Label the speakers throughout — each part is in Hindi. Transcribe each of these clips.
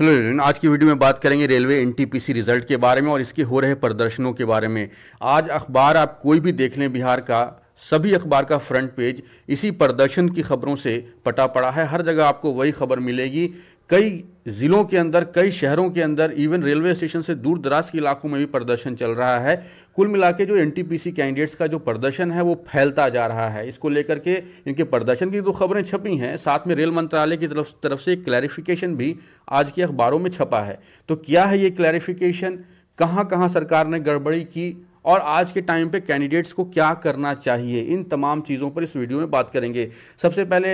Speaker 1: हेलो एवरीवन आज की वीडियो में बात करेंगे रेलवे एन रिजल्ट के बारे में और इसके हो रहे प्रदर्शनों के बारे में आज अखबार आप कोई भी देख लें बिहार का सभी अखबार का फ्रंट पेज इसी प्रदर्शन की खबरों से पटा पड़ा है हर जगह आपको वही खबर मिलेगी कई ज़िलों के अंदर कई शहरों के अंदर इवन रेलवे स्टेशन से दूर दराज के इलाकों में भी प्रदर्शन चल रहा है कुल मिला के जो एन कैंडिडेट्स का जो प्रदर्शन है वो फैलता जा रहा है इसको लेकर के इनके प्रदर्शन की दो खबरें छपी हैं साथ में रेल मंत्रालय की तरफ तरफ से क्लैरिफिकेशन भी आज के अखबारों में छपा है तो क्या है ये क्लैरिफिकेशन कहाँ कहाँ सरकार ने गड़बड़ी की और आज के टाइम पे कैंडिडेट्स को क्या करना चाहिए इन तमाम चीज़ों पर इस वीडियो में बात करेंगे सबसे पहले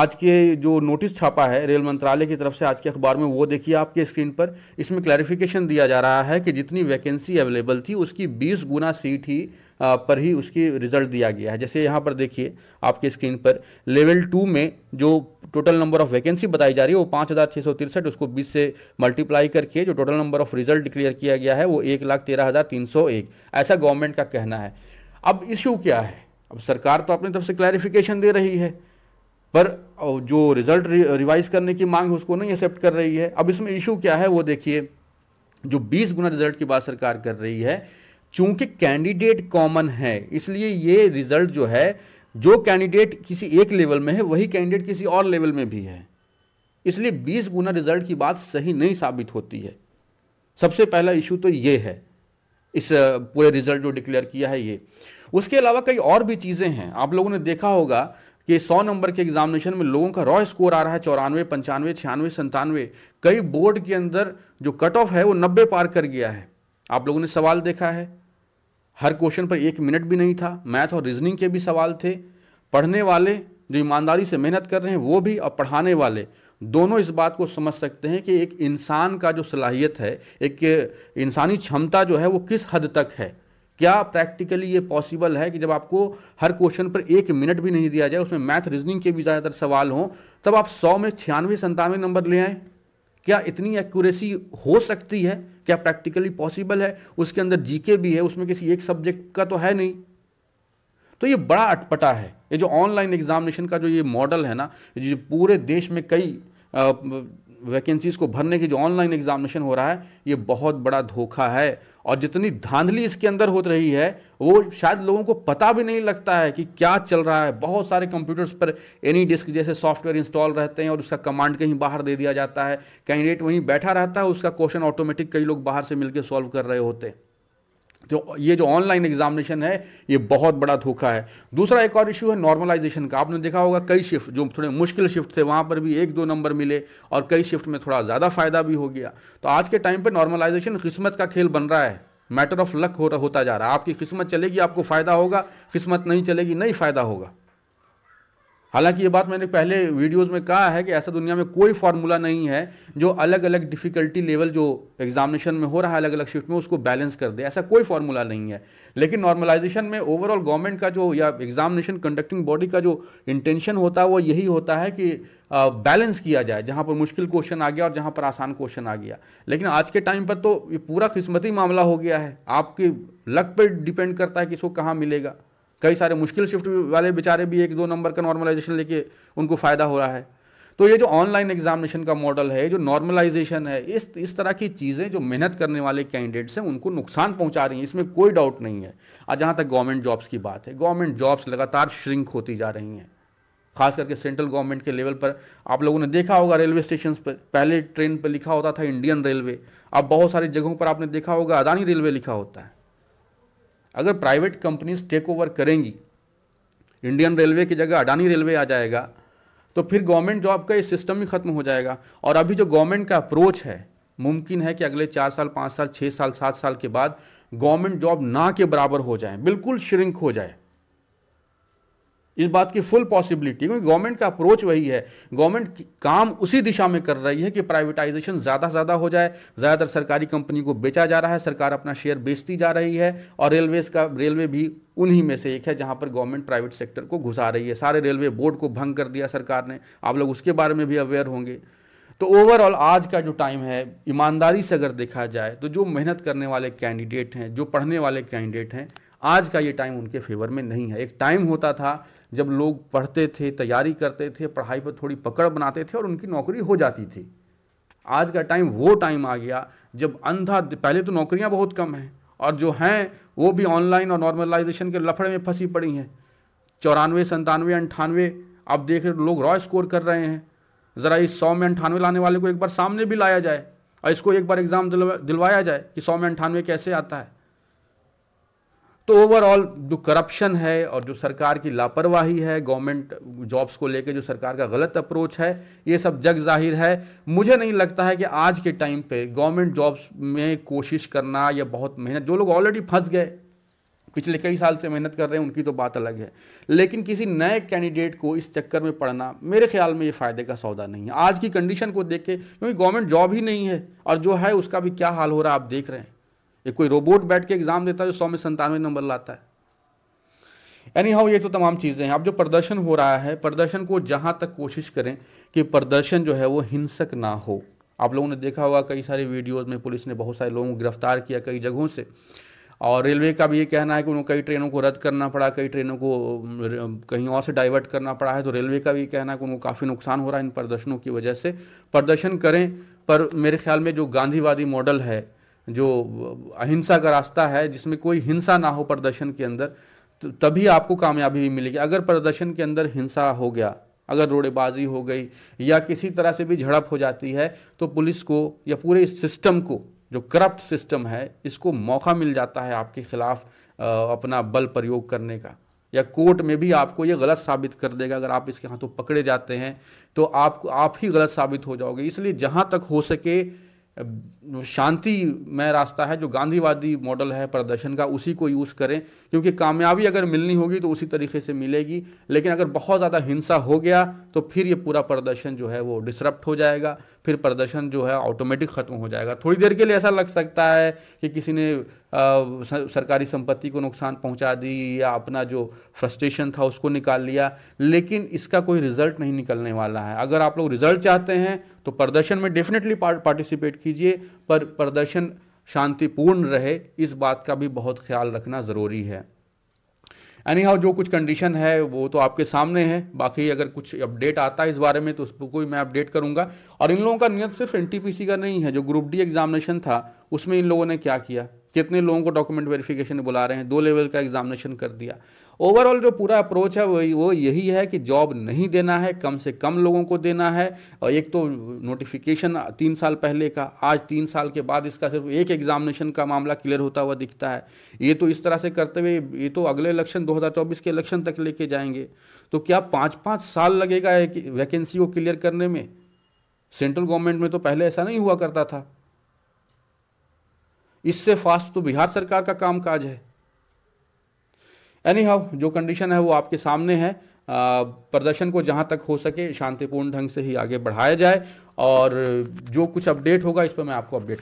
Speaker 1: आज के जो नोटिस छापा है रेल मंत्रालय की तरफ से आज के अखबार में वो देखिए आपके स्क्रीन पर इसमें क्लैरिफिकेशन दिया जा रहा है कि जितनी वैकेंसी अवेलेबल थी उसकी बीस गुना सीट ही पर ही उसकी रिजल्ट दिया गया है जैसे यहाँ पर देखिए आपके स्क्रीन पर लेवल टू में जो टोटल नंबर ऑफ वैकेंसी बताई जा रही है वो पाँच हज़ार छः सौ तिरसठ उसको बीस से मल्टीप्लाई करके जो total number of result declare किया गया है वो एक लाख तेरह हज़ार तीन सौ एक ऐसा गवर्नमेंट का कहना है अब इश्यू क्या है अब सरकार तो अपनी तरफ से क्लैरिफिकेशन दे रही है पर जो रिजल्ट रिवाइज करने की मांग है उसको नहीं एक्सेप्ट कर रही है अब इसमें इशू क्या है वो देखिए जो 20 गुना रिजल्ट की बात सरकार कर रही है चूंकि कैंडिडेट कॉमन है इसलिए ये रिजल्ट जो है जो कैंडिडेट किसी एक लेवल में है वही कैंडिडेट किसी और लेवल में भी है इसलिए 20 गुना रिजल्ट की बात सही नहीं साबित होती है सबसे पहला इशू तो ये है इस पूरे रिजल्ट जो डिक्लेयर किया है ये उसके अलावा कई और भी चीज़ें हैं आप लोगों ने देखा होगा कि 100 नंबर के एग्जामिनेशन में लोगों का रॉ स्कोर आ रहा है चौरानवे पंचानवे छियानवे संतानवे कई बोर्ड के अंदर जो कट ऑफ है वो नब्बे पार कर गया है आप लोगों ने सवाल देखा है हर क्वेश्चन पर एक मिनट भी नहीं था मैथ और रीजनिंग के भी सवाल थे पढ़ने वाले जो ईमानदारी से मेहनत कर रहे हैं वो भी और पढ़ाने वाले दोनों इस बात को समझ सकते हैं कि एक इंसान का जो सलाहियत है एक इंसानी क्षमता जो है वो किस हद तक है क्या प्रैक्टिकली ये पॉसिबल है कि जब आपको हर क्वेश्चन पर एक मिनट भी नहीं दिया जाए उसमें मैथ रीजनिंग के भी ज़्यादातर सवाल हों तब आप सौ में छियानवे संतानवे नंबर ले आएँ क्या इतनी एक्यूरेसी हो सकती है क्या प्रैक्टिकली पॉसिबल है उसके अंदर जीके भी है उसमें किसी एक सब्जेक्ट का तो है नहीं तो ये बड़ा अटपटा है ये जो ऑनलाइन एग्जामिनेशन का जो ये मॉडल है ना जो पूरे देश में कई वैकेंसीज़ को भरने की जो ऑनलाइन एग्जामिनेशन हो रहा है ये बहुत बड़ा धोखा है और जितनी धांधली इसके अंदर हो रही है वो शायद लोगों को पता भी नहीं लगता है कि क्या चल रहा है बहुत सारे कंप्यूटर्स पर एनी डिस्क जैसे सॉफ्टवेयर इंस्टॉल रहते हैं और उसका कमांड कहीं बाहर दे दिया जाता है कैंडिडेट वहीं बैठा रहता है उसका क्वेश्चन ऑटोमेटिक कई लोग बाहर से मिलकर सॉल्व कर रहे होते हैं तो ये जो ऑनलाइन एग्जामिनेशन है ये बहुत बड़ा धोखा है दूसरा एक और इशू है नॉर्मलाइजेशन का आपने देखा होगा कई शिफ्ट जो थोड़े मुश्किल शिफ्ट थे वहाँ पर भी एक दो नंबर मिले और कई शिफ्ट में थोड़ा ज़्यादा फ़ायदा भी हो गया तो आज के टाइम पर नॉर्मलाइजेशन किस्मत का खेल बन रहा है मैटर ऑफ लक हो रहा होता जा रहा है आपकी किस्मत चलेगी आपको फ़ायदा होगा किस्मत नहीं चलेगी नहीं फ़ायदा होगा हालांकि ये बात मैंने पहले वीडियोस में कहा है कि ऐसा दुनिया में कोई फार्मूला नहीं है जो अलग अलग डिफ़िकल्टी लेवल जो एग्जामिनेशन में हो रहा है अलग अलग शिफ्ट में उसको बैलेंस कर दे ऐसा कोई फार्मूला नहीं है लेकिन नॉर्मलाइजेशन में ओवरऑल गवर्नमेंट का जो या एग्जामिनेशन कंडक्टिंग बॉडी का जो इंटेंशन होता है वो यही होता है कि बैलेंस uh, किया जाए जहाँ पर मुश्किल क्वेश्चन आ गया और जहाँ पर आसान क्वेश्चन आ गया लेकिन आज के टाइम पर तो ये पूरा किस्मती मामला हो गया है आपके लक पर डिपेंड करता है कि इसको कहाँ मिलेगा कई सारे मुश्किल शिफ्ट वाले बेचारे भी एक दो नंबर का नॉर्मलाइजेशन लेके उनको फ़ायदा हो रहा है तो ये जो ऑनलाइन एग्जामिनेशन का मॉडल है जो नॉर्मलाइजेशन है इस इस तरह की चीज़ें जो मेहनत करने वाले कैंडिडेट्स हैं उनको नुकसान पहुंचा रही हैं इसमें कोई डाउट नहीं है और जहाँ तक गवर्नमेंट जॉब्स की बात है गवर्नमेंट जॉब्स लगातार श्रिंक होती जा रही हैं खास करके सेंट्रल गवर्नमेंट के लेवल पर आप लोगों ने देखा होगा रेलवे स्टेशन पर पहले ट्रेन पर लिखा होता था इंडियन रेलवे अब बहुत सारी जगहों पर आपने देखा होगा अदानी रेलवे लिखा होता है अगर प्राइवेट कंपनीज टेक ओवर करेंगी इंडियन रेलवे की जगह अडानी रेलवे आ जाएगा तो फिर गवर्नमेंट जॉब का ये सिस्टम ही खत्म हो जाएगा और अभी जो गवर्नमेंट का अप्रोच है मुमकिन है कि अगले चार साल पाँच साल छः साल सात साल के बाद गवर्नमेंट जॉब ना के बराबर हो जाए बिल्कुल श्रिंक हो जाए इस बात की फुल पॉसिबिलिटी क्योंकि गवर्नमेंट का अप्रोच वही है गवर्नमेंट काम उसी दिशा में कर रही है कि प्राइवेटाइजेशन ज़्यादा ज़्यादा हो जाए ज़्यादातर सरकारी कंपनी को बेचा जा रहा है सरकार अपना शेयर बेचती जा रही है और रेलवेज का रेलवे भी उन्हीं में से एक है जहां पर गवर्नमेंट प्राइवेट सेक्टर को घुसा रही है सारे रेलवे बोर्ड को भंग कर दिया सरकार ने आप लोग उसके बारे में भी अवेयर होंगे तो ओवरऑल आज का जो टाइम है ईमानदारी से अगर देखा जाए तो जो मेहनत करने वाले कैंडिडेट हैं जो पढ़ने वाले कैंडिडेट हैं आज का ये टाइम उनके फेवर में नहीं है एक टाइम होता था जब लोग पढ़ते थे तैयारी करते थे पढ़ाई पर थोड़ी पकड़ बनाते थे और उनकी नौकरी हो जाती थी आज का टाइम वो टाइम आ गया जब अंधा पहले तो नौकरियां बहुत कम हैं और जो हैं वो भी ऑनलाइन और नॉर्मलाइजेशन के लफड़े में फंसी पड़ी हैं चौरानवे संतानवे अंठानवे अब देख रहे तो लोग रॉ स्कोर कर रहे हैं ज़रा इस सौ में अंठानवे लाने वाले को एक बार सामने भी लाया जाए और इसको एक बार एग्ज़ाम दिलवाया जाए कि सौ में अंठानवे कैसे आता है तो ओवरऑल जो करप्शन है और जो सरकार की लापरवाही है गवर्नमेंट जॉब्स को लेकर जो सरकार का गलत अप्रोच है ये सब जग जाहिर है मुझे नहीं लगता है कि आज के टाइम पे गवर्नमेंट जॉब्स में कोशिश करना या बहुत मेहनत जो लोग ऑलरेडी फंस गए पिछले कई साल से मेहनत कर रहे हैं उनकी तो बात अलग है लेकिन किसी नए कैंडिडेट को इस चक्कर में पड़ना मेरे ख्याल में ये फ़ायदे का सौदा नहीं है आज की कंडीशन को देख के क्योंकि गवर्नमेंट जॉब ही नहीं है और जो है उसका भी क्या हाल हो रहा है आप देख रहे हैं ये कोई रोबोट बैठ के एग्ज़ाम देता है जो सौ में संतानवे नंबर लाता है एनी हाउ ये तो तमाम चीज़ें हैं अब जो प्रदर्शन हो रहा है प्रदर्शन को जहाँ तक कोशिश करें कि प्रदर्शन जो है वो हिंसक ना हो आप लोगों ने देखा होगा कई सारे वीडियोस में पुलिस ने बहुत सारे लोगों को गिरफ्तार किया कई जगहों से और रेलवे का भी ये कहना है कि उन्हें कई ट्रेनों को रद्द करना पड़ा कई ट्रेनों को कहीं और से डाइवर्ट करना पड़ा है तो रेलवे का भी कहना है कि उनको काफ़ी नुकसान हो रहा है इन प्रदर्शनों की वजह से प्रदर्शन करें पर मेरे ख्याल में जो गांधीवादी मॉडल है जो अहिंसा का रास्ता है जिसमें कोई हिंसा ना हो प्रदर्शन के अंदर तो तभी आपको कामयाबी भी मिलेगी अगर प्रदर्शन के अंदर हिंसा हो गया अगर रोड़ेबाजी हो गई या किसी तरह से भी झड़प हो जाती है तो पुलिस को या पूरे इस सिस्टम को जो करप्ट सिस्टम है इसको मौका मिल जाता है आपके खिलाफ अपना बल प्रयोग करने का या कोर्ट में भी आपको ये गलत साबित कर देगा अगर आप इसके हाथों तो पकड़े जाते हैं तो आप आप ही गलत साबित हो जाओगे इसलिए जहाँ तक हो सके शांतिमय रास्ता है जो गांधीवादी मॉडल है प्रदर्शन का उसी को यूज़ करें क्योंकि कामयाबी अगर मिलनी होगी तो उसी तरीके से मिलेगी लेकिन अगर बहुत ज़्यादा हिंसा हो गया तो फिर ये पूरा प्रदर्शन जो है वो डिसरप्ट हो जाएगा फिर प्रदर्शन जो है ऑटोमेटिक ख़त्म हो जाएगा थोड़ी देर के लिए ऐसा लग सकता है कि किसी ने सरकारी संपत्ति को नुकसान पहुंचा दी या अपना जो फ्रस्ट्रेशन था उसको निकाल लिया लेकिन इसका कोई रिजल्ट नहीं निकलने वाला है अगर आप लोग रिजल्ट चाहते हैं तो प्रदर्शन में डेफिनेटली पार्टिसिपेट कीजिए पर प्रदर्शन शांतिपूर्ण रहे इस बात का भी बहुत ख्याल रखना ज़रूरी है एनी हाउ जो कुछ कंडीशन है वो तो आपके सामने है बाकी अगर कुछ अपडेट आता है इस बारे में तो उसको मैं अपडेट करूंगा और इन लोगों का नियत सिर्फ एन का नहीं है जो ग्रुप डी एग्जामिनेशन था उसमें इन लोगों ने क्या किया कितने लोगों को डॉक्यूमेंट वेरिफिकेशन बुला रहे हैं दो लेवल का एग्जामिनेशन कर दिया ओवरऑल जो पूरा अप्रोच है वही वो यही है कि जॉब नहीं देना है कम से कम लोगों को देना है और एक तो नोटिफिकेशन तीन साल पहले का आज तीन साल के बाद इसका सिर्फ एक एग्जामिनेशन का मामला क्लियर होता हुआ दिखता है ये तो इस तरह से करते हुए ये तो अगले इलेक्शन 2024 के इलेक्शन तक लेके जाएंगे तो क्या पाँच पाँच साल लगेगा वैकेंसी को क्लियर करने में सेंट्रल गवर्नमेंट में तो पहले ऐसा नहीं हुआ करता था इससे फास्ट तो बिहार सरकार का काम काज है एनी हाउ जो कंडीशन है वो आपके सामने है प्रदर्शन को जहाँ तक हो सके शांतिपूर्ण ढंग से ही आगे बढ़ाया जाए और जो कुछ अपडेट होगा इस पर मैं आपको अपडेट